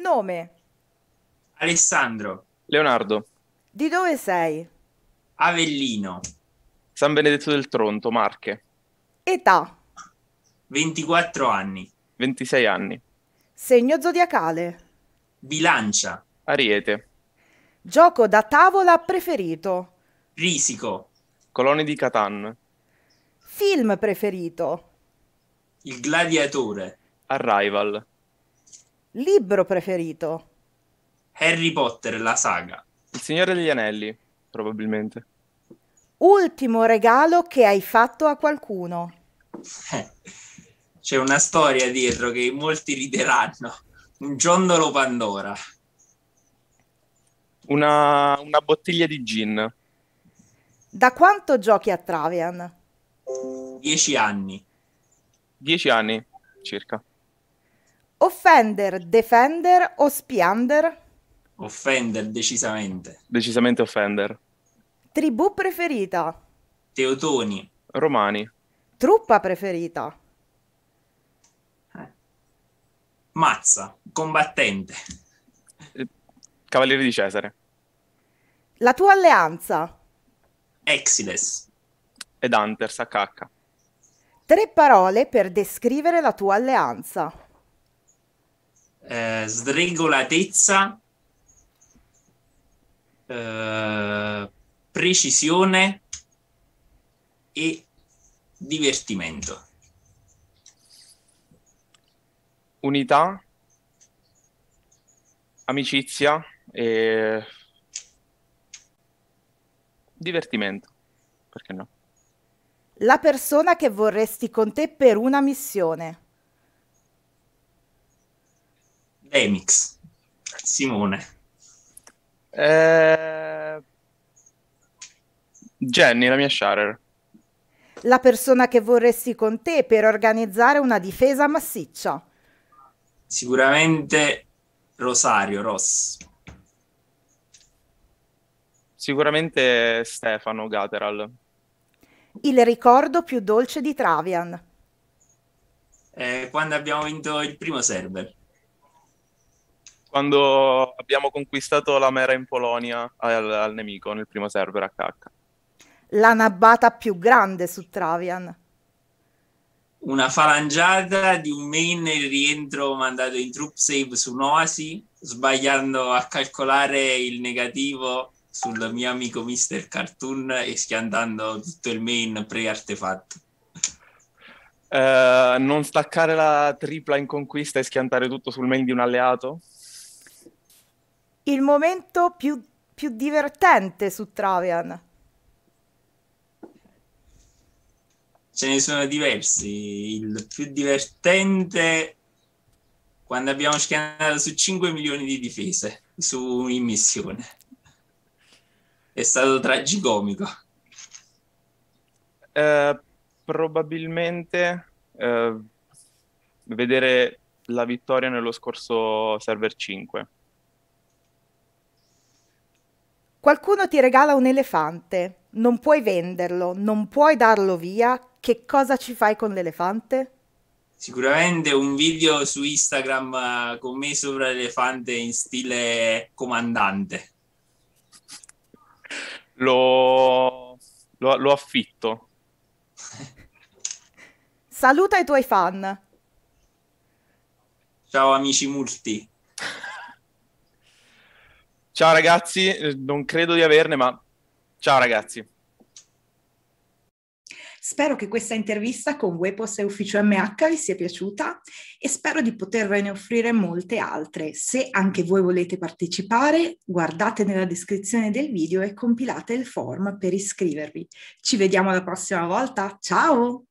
Nome. Alessandro. Leonardo. Di dove sei? Avellino. San Benedetto del Tronto, Marche. Età. 24 anni. 26 anni. Segno zodiacale. Bilancia. Ariete. Gioco da tavola preferito. Risico. Colone di Catan. Film preferito. Il gladiatore. Arrival. Libro preferito? Harry Potter, la saga. Il Signore degli Anelli, probabilmente. Ultimo regalo che hai fatto a qualcuno? Eh, c'è una storia dietro che molti rideranno. Un giondolo Pandora. Una, una bottiglia di gin. Da quanto giochi a Travian? Dieci anni. Dieci anni, circa. Offender, defender o spiander? Offender, decisamente. Decisamente offender. Tribù preferita? Teutoni. Romani. Truppa preferita? Mazza, combattente. Eh, Cavaliere di Cesare. La tua alleanza? Exiles. Ed Hunters a Tre parole per descrivere la tua alleanza eh, sregolatezza, eh, precisione e divertimento. Unità, amicizia e divertimento, perché no? La persona che vorresti con te per una missione. Demix Simone. Eh... Jenny, la mia sharer. La persona che vorresti con te per organizzare una difesa massiccia. Sicuramente Rosario Ross. Sicuramente Stefano Gateral. Il ricordo più dolce di Travian. Eh, quando abbiamo vinto il primo server quando abbiamo conquistato la mera in Polonia al, al nemico nel primo server HH. La nabata più grande su Travian. Una falangiata di un main rientro mandato in troop save su Noasi, sbagliando a calcolare il negativo sul mio amico Mister Cartoon e schiantando tutto il main pre-artefatto. Uh, non staccare la tripla in conquista e schiantare tutto sul main di un alleato? il momento più, più divertente su Travian? Ce ne sono diversi. Il più divertente quando abbiamo scannato su 5 milioni di difese su in missione. È stato tragicomico. Eh, probabilmente eh, vedere la vittoria nello scorso server 5 Qualcuno ti regala un elefante, non puoi venderlo, non puoi darlo via, che cosa ci fai con l'elefante? Sicuramente un video su Instagram eh, con me sopra l'elefante in stile comandante. Lo, lo, lo affitto. Saluta i tuoi fan. Ciao amici multi. Ciao ragazzi, eh, non credo di averne, ma ciao ragazzi. Spero che questa intervista con Wepos e Ufficio MH vi sia piaciuta e spero di potervene offrire molte altre. Se anche voi volete partecipare, guardate nella descrizione del video e compilate il form per iscrivervi. Ci vediamo la prossima volta, ciao!